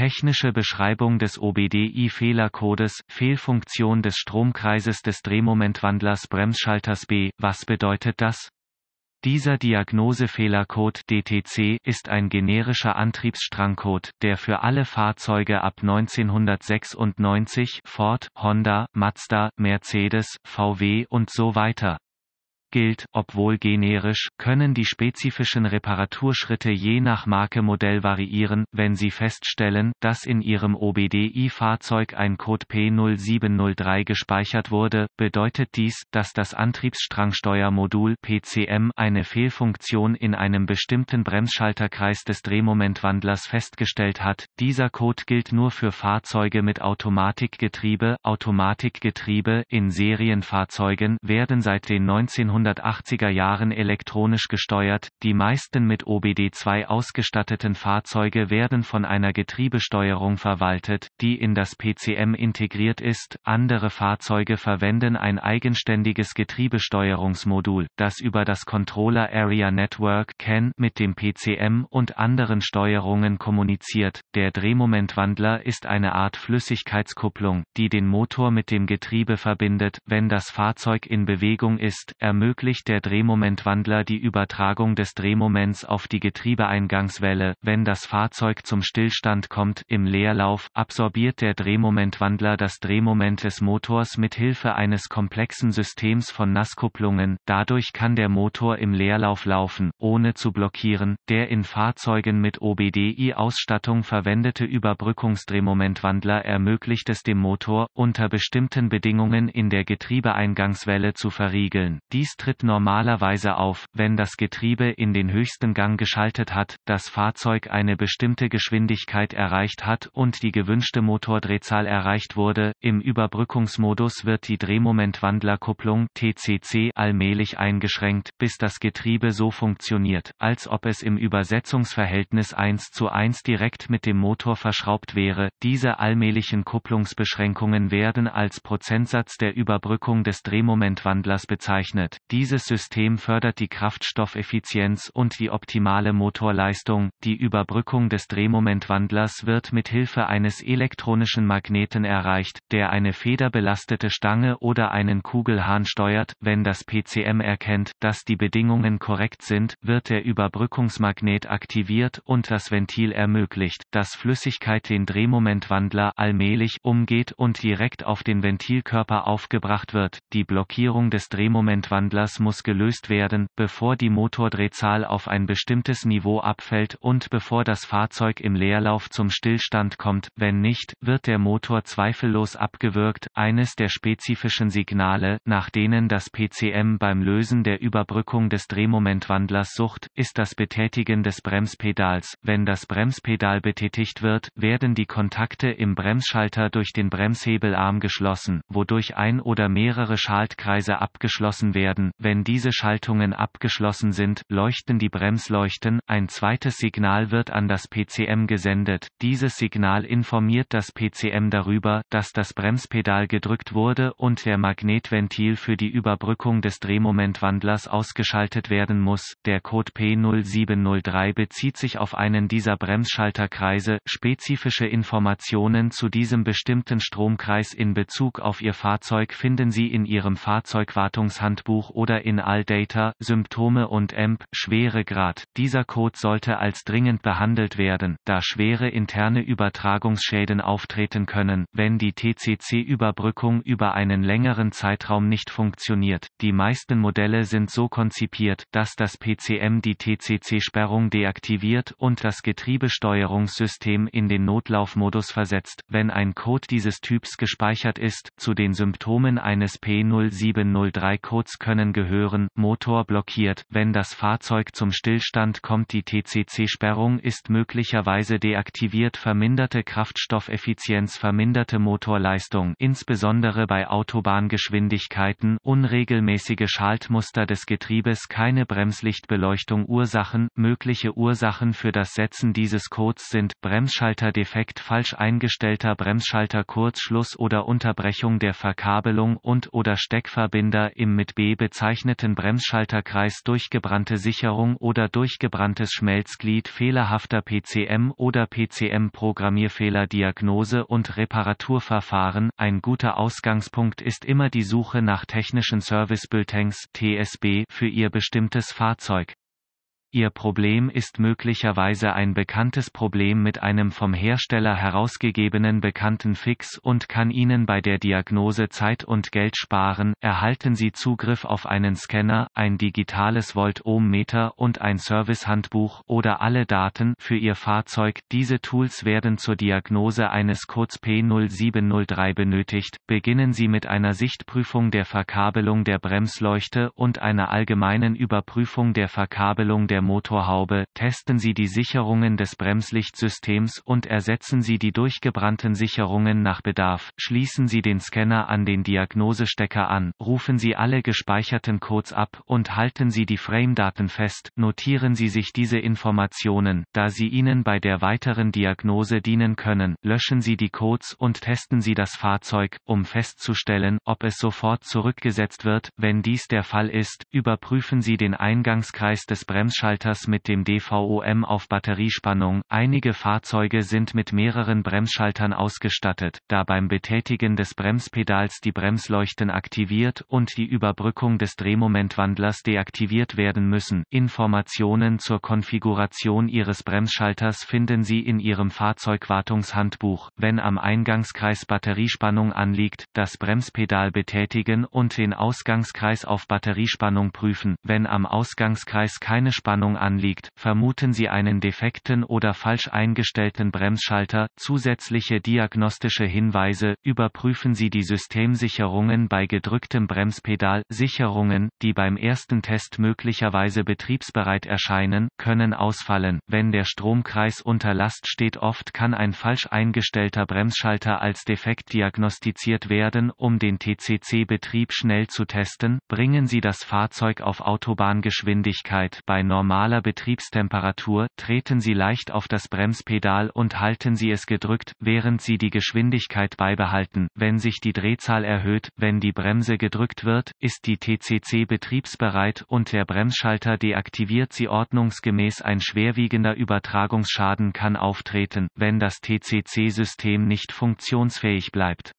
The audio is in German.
Technische Beschreibung des OBDI-Fehlercodes, Fehlfunktion des Stromkreises des Drehmomentwandlers Bremsschalters B, was bedeutet das? Dieser Diagnosefehlercode DTC ist ein generischer Antriebsstrangcode, der für alle Fahrzeuge ab 1996 Ford, Honda, Mazda, Mercedes, VW und so weiter gilt, obwohl generisch, können die spezifischen Reparaturschritte je nach Marke Modell variieren, wenn Sie feststellen, dass in Ihrem OBDI-Fahrzeug ein Code P0703 gespeichert wurde, bedeutet dies, dass das Antriebsstrangsteuermodul PCM eine Fehlfunktion in einem bestimmten Bremsschalterkreis des Drehmomentwandlers festgestellt hat. Dieser Code gilt nur für Fahrzeuge mit Automatikgetriebe. Automatikgetriebe in Serienfahrzeugen werden seit den 1900 1980er Jahren elektronisch gesteuert, die meisten mit OBD2 ausgestatteten Fahrzeuge werden von einer Getriebesteuerung verwaltet, die in das PCM integriert ist, andere Fahrzeuge verwenden ein eigenständiges Getriebesteuerungsmodul, das über das Controller Area Network CAN mit dem PCM und anderen Steuerungen kommuniziert. Der Drehmomentwandler ist eine Art Flüssigkeitskupplung, die den Motor mit dem Getriebe verbindet, wenn das Fahrzeug in Bewegung ist, ermöglicht ermöglicht der Drehmomentwandler die Übertragung des Drehmoments auf die Getriebeeingangswelle. Wenn das Fahrzeug zum Stillstand kommt im Leerlauf, absorbiert der Drehmomentwandler das Drehmoment des Motors mit Hilfe eines komplexen Systems von Nasskupplungen. Dadurch kann der Motor im Leerlauf laufen, ohne zu blockieren. Der in Fahrzeugen mit OBDI-Ausstattung verwendete Überbrückungsdrehmomentwandler ermöglicht es dem Motor, unter bestimmten Bedingungen in der Getriebeeingangswelle zu verriegeln. Dies tritt normalerweise auf, wenn das Getriebe in den höchsten Gang geschaltet hat, das Fahrzeug eine bestimmte Geschwindigkeit erreicht hat und die gewünschte Motordrehzahl erreicht wurde. Im Überbrückungsmodus wird die Drehmomentwandlerkupplung TCC allmählich eingeschränkt, bis das Getriebe so funktioniert, als ob es im Übersetzungsverhältnis 1 zu 1 direkt mit dem Motor verschraubt wäre. Diese allmählichen Kupplungsbeschränkungen werden als Prozentsatz der Überbrückung des Drehmomentwandlers bezeichnet. Dieses System fördert die Kraftstoffeffizienz und die optimale Motorleistung. Die Überbrückung des Drehmomentwandlers wird mit Hilfe eines elektronischen Magneten erreicht, der eine federbelastete Stange oder einen Kugelhahn steuert. Wenn das PCM erkennt, dass die Bedingungen korrekt sind, wird der Überbrückungsmagnet aktiviert und das Ventil ermöglicht, dass Flüssigkeit den Drehmomentwandler allmählich umgeht und direkt auf den Ventilkörper aufgebracht wird. Die Blockierung des Drehmomentwandlers Anlass muss gelöst werden, bevor die Motordrehzahl auf ein bestimmtes Niveau abfällt und bevor das Fahrzeug im Leerlauf zum Stillstand kommt, wenn nicht, wird der Motor zweifellos abgewürgt, eines der spezifischen Signale, nach denen das PCM beim Lösen der Überbrückung des Drehmomentwandlers sucht, ist das Betätigen des Bremspedals, wenn das Bremspedal betätigt wird, werden die Kontakte im Bremsschalter durch den Bremshebelarm geschlossen, wodurch ein oder mehrere Schaltkreise abgeschlossen werden, wenn diese Schaltungen abgeschlossen sind, leuchten die Bremsleuchten, ein zweites Signal wird an das PCM gesendet, dieses Signal informiert das PCM darüber, dass das Bremspedal gedrückt wurde und der Magnetventil für die Überbrückung des Drehmomentwandlers ausgeschaltet werden muss. Der Code P0703 bezieht sich auf einen dieser Bremsschalterkreise, spezifische Informationen zu diesem bestimmten Stromkreis in Bezug auf Ihr Fahrzeug finden Sie in Ihrem Fahrzeugwartungshandbuch Einbruch oder in all Symptome und EMP, Schweregrad. Dieser Code sollte als dringend behandelt werden, da schwere interne Übertragungsschäden auftreten können, wenn die TCC-Überbrückung über einen längeren Zeitraum nicht funktioniert. Die meisten Modelle sind so konzipiert, dass das PCM die TCC-Sperrung deaktiviert und das Getriebesteuerungssystem in den Notlaufmodus versetzt, wenn ein Code dieses Typs gespeichert ist. Zu den Symptomen eines P0703-Codes können Bahnen gehören, Motor blockiert, wenn das Fahrzeug zum Stillstand kommt die TCC-Sperrung ist möglicherweise deaktiviert verminderte Kraftstoffeffizienz verminderte Motorleistung insbesondere bei Autobahngeschwindigkeiten unregelmäßige Schaltmuster des Getriebes keine Bremslichtbeleuchtung Ursachen mögliche Ursachen für das Setzen dieses Codes sind Bremsschalterdefekt falsch eingestellter Bremsschalter Kurzschluss oder Unterbrechung der Verkabelung und oder Steckverbinder im mit B bezeichneten Bremsschalterkreis durchgebrannte Sicherung oder durchgebranntes Schmelzglied fehlerhafter PCM oder PCM-Programmierfehler Diagnose und Reparaturverfahren. Ein guter Ausgangspunkt ist immer die Suche nach technischen Service Bulletins (TSB) für Ihr bestimmtes Fahrzeug. Ihr Problem ist möglicherweise ein bekanntes Problem mit einem vom Hersteller herausgegebenen bekannten Fix und kann Ihnen bei der Diagnose Zeit und Geld sparen. Erhalten Sie Zugriff auf einen Scanner, ein digitales Volt-Ohm-Meter und ein Servicehandbuch oder alle Daten für Ihr Fahrzeug. Diese Tools werden zur Diagnose eines Codes P0703 benötigt. Beginnen Sie mit einer Sichtprüfung der Verkabelung der Bremsleuchte und einer allgemeinen Überprüfung der Verkabelung der der Motorhaube, testen Sie die Sicherungen des Bremslichtsystems und ersetzen Sie die durchgebrannten Sicherungen nach Bedarf, schließen Sie den Scanner an den Diagnosestecker an, rufen Sie alle gespeicherten Codes ab und halten Sie die Frame-Daten fest, notieren Sie sich diese Informationen, da sie Ihnen bei der weiteren Diagnose dienen können, löschen Sie die Codes und testen Sie das Fahrzeug, um festzustellen, ob es sofort zurückgesetzt wird, wenn dies der Fall ist, überprüfen Sie den Eingangskreis des Bremsschalters Bremsschalters mit dem DVOM auf Batteriespannung. Einige Fahrzeuge sind mit mehreren Bremsschaltern ausgestattet, da beim Betätigen des Bremspedals die Bremsleuchten aktiviert und die Überbrückung des Drehmomentwandlers deaktiviert werden müssen. Informationen zur Konfiguration Ihres Bremsschalters finden Sie in Ihrem Fahrzeugwartungshandbuch. Wenn am Eingangskreis Batteriespannung anliegt, das Bremspedal betätigen und den Ausgangskreis auf Batteriespannung prüfen. Wenn am Ausgangskreis keine Spannung Bremsspannung anliegt, vermuten Sie einen defekten oder falsch eingestellten Bremsschalter. Zusätzliche diagnostische Hinweise, überprüfen Sie die Systemsicherungen bei gedrücktem Bremspedal. Sicherungen, die beim ersten Test möglicherweise betriebsbereit erscheinen, können ausfallen, wenn der Stromkreis unter Last steht. Oft kann ein falsch eingestellter Bremsschalter als defekt diagnostiziert werden, um den TCC-Betrieb schnell zu testen. Bringen Sie das Fahrzeug auf Autobahngeschwindigkeit bei normal normaler Betriebstemperatur, treten Sie leicht auf das Bremspedal und halten Sie es gedrückt, während Sie die Geschwindigkeit beibehalten. Wenn sich die Drehzahl erhöht, wenn die Bremse gedrückt wird, ist die TCC betriebsbereit und der Bremsschalter deaktiviert sie ordnungsgemäß. Ein schwerwiegender Übertragungsschaden kann auftreten, wenn das TCC-System nicht funktionsfähig bleibt.